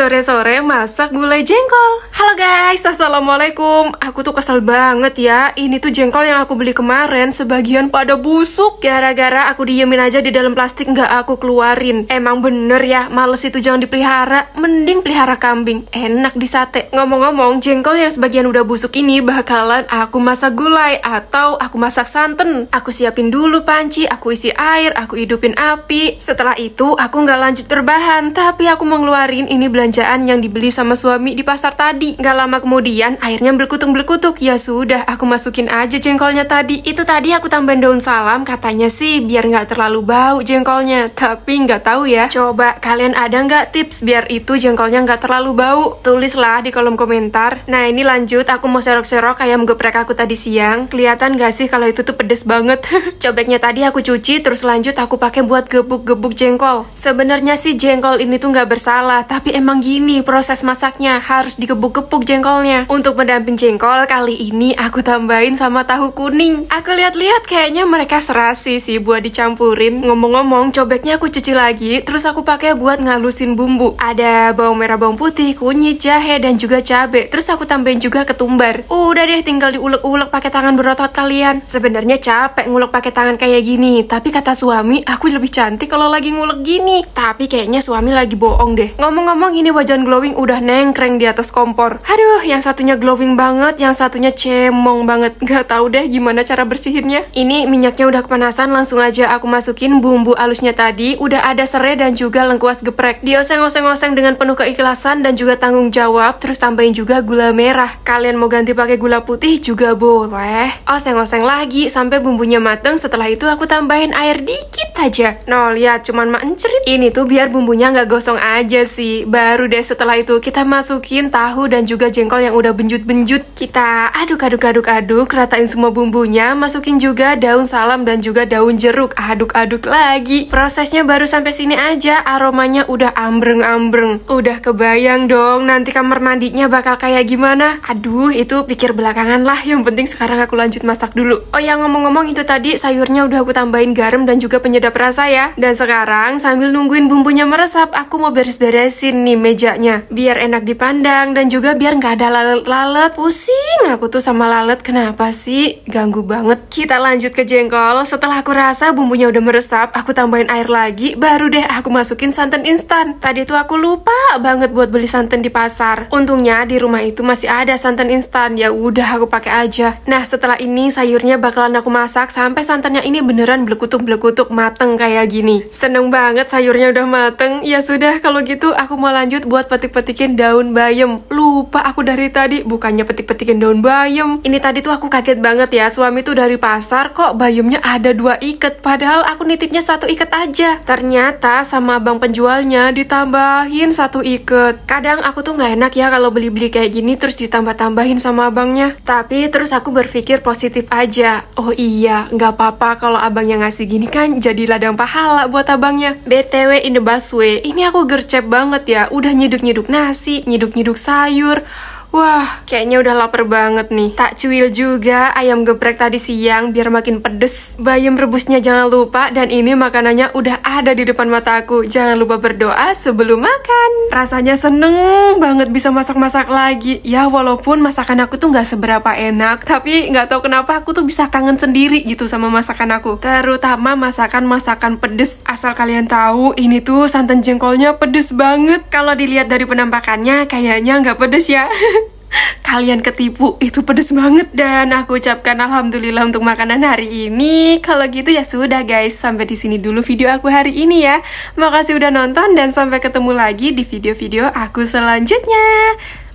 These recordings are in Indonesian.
Sore-sore masak gulai jengkol Halo guys, Assalamualaikum Aku tuh kesel banget ya Ini tuh jengkol yang aku beli kemarin Sebagian pada busuk Gara-gara aku diemin aja di dalam plastik Nggak aku keluarin Emang bener ya, males itu jangan dipelihara Mending pelihara kambing Enak di sate Ngomong-ngomong, jengkol yang sebagian udah busuk ini Bakalan aku masak gulai Atau aku masak santan Aku siapin dulu panci Aku isi air Aku hidupin api Setelah itu, aku nggak lanjut terbahan, Tapi aku mau ngeluarin ini belanja belanjaan yang dibeli sama suami di pasar tadi. Gak lama kemudian airnya belekutung-belekutuk. Ya sudah, aku masukin aja jengkolnya tadi. Itu tadi aku tambahin daun salam, katanya sih biar nggak terlalu bau jengkolnya. Tapi nggak tahu ya. Coba kalian ada nggak tips biar itu jengkolnya nggak terlalu bau? Tulislah di kolom komentar. Nah ini lanjut, aku mau serok-serok ayam geprek aku tadi siang. Kelihatan gak sih kalau itu tuh pedes banget? Cobeknya tadi aku cuci, terus lanjut aku pakai buat gebuk-gebuk jengkol. Sebenarnya sih jengkol ini tuh nggak bersalah, tapi emang Emang gini proses masaknya, harus dikepuk-kepuk jengkolnya. Untuk pendamping jengkol, kali ini aku tambahin sama tahu kuning. Aku lihat-lihat kayaknya mereka serasi sih buat dicampurin. Ngomong-ngomong, cobeknya aku cuci lagi, terus aku pakai buat ngalusin bumbu. Ada bawang merah, bawang putih, kunyit, jahe, dan juga cabai. Terus aku tambahin juga ketumbar. Udah deh, tinggal diulek-ulek pakai tangan berotot kalian. Sebenarnya capek ngulek pakai tangan kayak gini, tapi kata suami, aku lebih cantik kalau lagi ngulek gini. Tapi kayaknya suami lagi bohong deh. Ngomong-ngomong ini wajan glowing udah nengkreng di atas kompor. Aduh, yang satunya glowing banget, yang satunya cemong banget. Gak tau deh gimana cara bersihinnya. Ini minyaknya udah kepanasan, langsung aja aku masukin bumbu alusnya tadi. Udah ada serai dan juga lengkuas geprek. Dioseng-oseng-oseng dengan penuh keikhlasan dan juga tanggung jawab. Terus tambahin juga gula merah. Kalian mau ganti pakai gula putih juga boleh. Oseng-oseng lagi sampai bumbunya mateng. Setelah itu aku tambahin air dikit aja? No, lihat cuman mak encerit. Ini tuh biar bumbunya nggak gosong aja sih. Baru deh setelah itu kita masukin tahu dan juga jengkol yang udah benjut-benjut. Kita aduk-aduk-aduk-aduk, ratain semua bumbunya, masukin juga daun salam dan juga daun jeruk. Aduk-aduk lagi. Prosesnya baru sampai sini aja, aromanya udah ambreng-ambreng. Udah kebayang dong nanti kamar mandinya bakal kayak gimana? Aduh, itu pikir belakangan lah. Yang penting sekarang aku lanjut masak dulu. Oh ya ngomong-ngomong itu tadi sayurnya udah aku tambahin garam dan juga penyedap udah perasa ya. Dan sekarang sambil nungguin bumbunya meresap, aku mau beres-beresin nih mejanya. Biar enak dipandang dan juga biar nggak ada lalat-lalat. Pusing aku tuh sama lalat kenapa sih? Ganggu banget. Kita lanjut ke jengkol. Setelah aku rasa bumbunya udah meresap, aku tambahin air lagi. Baru deh aku masukin santan instan. Tadi tuh aku lupa banget buat beli santan di pasar. Untungnya di rumah itu masih ada santan instan. Ya udah aku pakai aja. Nah setelah ini sayurnya bakalan aku masak sampai santannya ini beneran belekutuk-belekutuk mati mateng kayak gini. Seneng banget sayurnya udah mateng. Ya sudah kalau gitu aku mau lanjut buat petik-petikin daun bayam. Lupa aku dari tadi bukannya petik-petikin daun bayam. Ini tadi tuh aku kaget banget ya suami tuh dari pasar kok bayamnya ada dua iket, Padahal aku nitipnya satu iket aja. Ternyata sama abang penjualnya ditambahin satu iket. Kadang aku tuh nggak enak ya kalau beli-beli kayak gini terus ditambah-tambahin sama abangnya. Tapi terus aku berpikir positif aja. Oh iya, nggak apa-apa kalau abang yang ngasih gini kan jadi jadi ladang pahala buat abangnya. BTW in the busway, ini aku gercep banget ya, udah nyeduk-nyeduk nasi, nyeduk-nyeduk sayur, Wah, kayaknya udah lapar banget nih. Tak cuil juga ayam geprek tadi siang biar makin pedes. Bayam rebusnya jangan lupa dan ini makanannya udah ada di depan mataku. Jangan lupa berdoa sebelum makan. Rasanya seneng banget bisa masak-masak lagi. Ya walaupun masakan aku tuh nggak seberapa enak, tapi nggak tahu kenapa aku tuh bisa kangen sendiri gitu sama masakan aku. Terutama masakan-masakan pedes. Asal kalian tahu, ini tuh santan jengkolnya pedes banget. Kalau dilihat dari penampakannya, kayaknya nggak pedes ya. kalian ketipu itu pedes banget dan aku ucapkan alhamdulillah untuk makanan hari ini kalau gitu ya sudah guys sampai di sini dulu video aku hari ini ya makasih udah nonton dan sampai ketemu lagi di video-video aku selanjutnya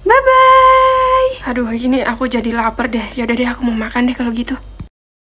bye bye aduh ini aku jadi lapar deh yaudah deh aku mau makan deh kalau gitu